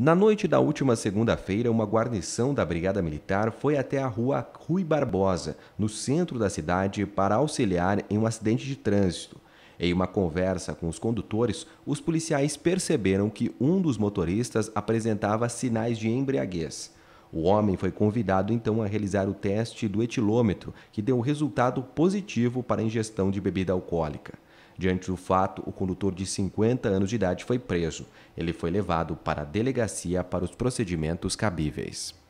Na noite da última segunda-feira, uma guarnição da Brigada Militar foi até a rua Rui Barbosa, no centro da cidade, para auxiliar em um acidente de trânsito. Em uma conversa com os condutores, os policiais perceberam que um dos motoristas apresentava sinais de embriaguez. O homem foi convidado então a realizar o teste do etilômetro, que deu resultado positivo para a ingestão de bebida alcoólica. Diante do fato, o condutor de 50 anos de idade foi preso. Ele foi levado para a delegacia para os procedimentos cabíveis.